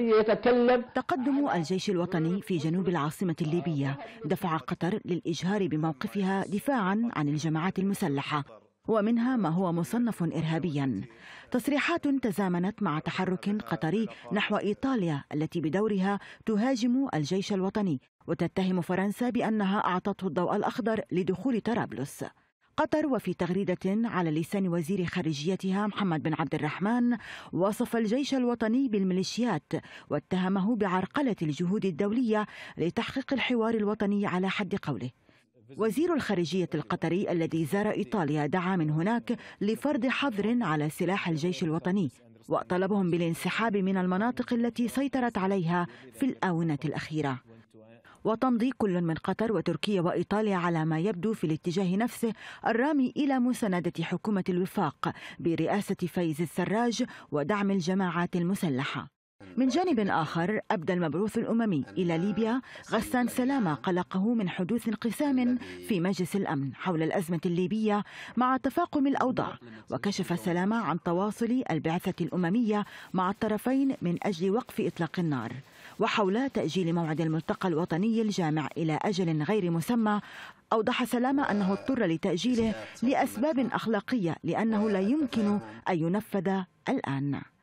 يتكلم تقدم الجيش الوطني في جنوب العاصمة الليبية دفع قطر للإجهار بموقفها دفاعا عن الجماعات المسلحة ومنها ما هو مصنف إرهابيا تصريحات تزامنت مع تحرك قطري نحو إيطاليا التي بدورها تهاجم الجيش الوطني وتتهم فرنسا بأنها أعطته الضوء الأخضر لدخول طرابلس قطر وفي تغريدة على لسان وزير خارجيتها محمد بن عبد الرحمن وصف الجيش الوطني بالميليشيات واتهمه بعرقلة الجهود الدولية لتحقيق الحوار الوطني على حد قوله وزير الخارجية القطري الذي زار إيطاليا دعا من هناك لفرض حظر على سلاح الجيش الوطني وطلبهم بالانسحاب من المناطق التي سيطرت عليها في الآونة الأخيرة وتمضي كل من قطر وتركيا وإيطاليا على ما يبدو في الاتجاه نفسه الرامي إلى مساندة حكومة الوفاق برئاسة فايز السراج ودعم الجماعات المسلحة من جانب آخر أبدى المبعوث الأممي إلى ليبيا غسان سلامة قلقه من حدوث انقسام في مجلس الأمن حول الأزمة الليبية مع تفاقم الأوضاع وكشف سلامة عن تواصل البعثة الأممية مع الطرفين من أجل وقف إطلاق النار وحول تأجيل موعد الملتقى الوطني الجامع إلى أجل غير مسمى أوضح سلامة أنه اضطر لتأجيله لأسباب أخلاقية لأنه لا يمكن أن ينفذ الآن